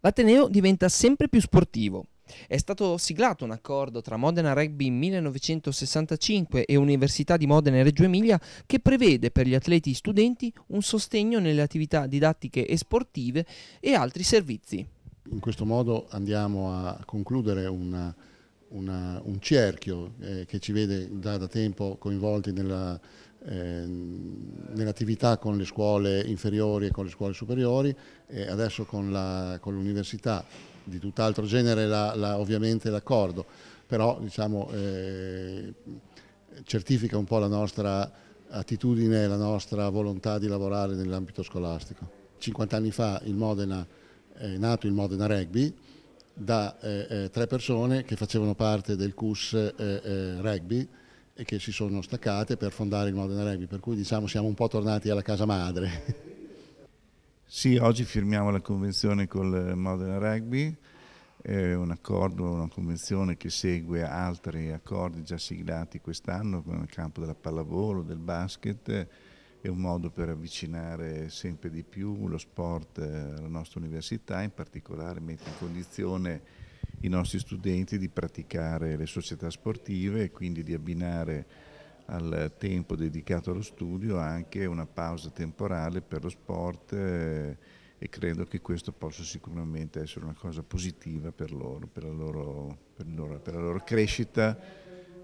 l'Ateneo diventa sempre più sportivo. È stato siglato un accordo tra Modena Rugby 1965 e Università di Modena e Reggio Emilia che prevede per gli atleti studenti un sostegno nelle attività didattiche e sportive e altri servizi. In questo modo andiamo a concludere una, una, un cerchio eh, che ci vede già da tempo coinvolti nella Ehm, nell'attività con le scuole inferiori e con le scuole superiori e adesso con, l'università di tutt'altro genere la, la, ovviamente l'accordo, però diciamo, eh, certifica un po' la nostra attitudine la nostra volontà di lavorare nell'ambito scolastico. 50 anni fa il Modena, è nato il Modena Rugby da eh, eh tre persone che facevano parte del CUS eh, eh, Rugby e che si sono staccate per fondare il Modena Rugby, per cui diciamo siamo un po' tornati alla casa madre. Sì, oggi firmiamo la convenzione col Modena Rugby, è un accordo, una convenzione che segue altri accordi già siglati quest'anno come il campo della pallavolo, del basket, è un modo per avvicinare sempre di più lo sport eh, alla nostra università, in particolare mette in condizione i nostri studenti di praticare le società sportive e quindi di abbinare al tempo dedicato allo studio anche una pausa temporale per lo sport eh, e credo che questo possa sicuramente essere una cosa positiva per loro, per la loro, per loro, per la loro crescita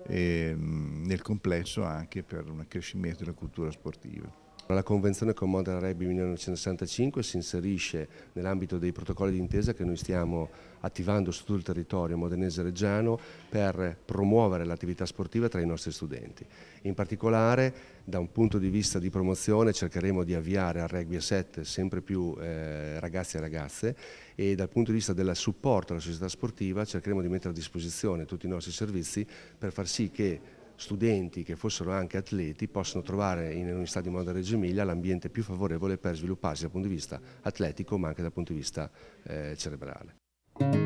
e mm, nel complesso anche per un accrescimento della cultura sportiva. La Convenzione con Modern Rugby 1965 si inserisce nell'ambito dei protocolli d'intesa che noi stiamo attivando su tutto il territorio modenese reggiano per promuovere l'attività sportiva tra i nostri studenti. In particolare, da un punto di vista di promozione, cercheremo di avviare al rugby a 7 sempre più eh, ragazzi e ragazze e dal punto di vista del supporto alla società sportiva cercheremo di mettere a disposizione tutti i nostri servizi per far sì che studenti che fossero anche atleti possono trovare in Università di Moda Reggio Emilia l'ambiente più favorevole per svilupparsi dal punto di vista atletico ma anche dal punto di vista eh, cerebrale.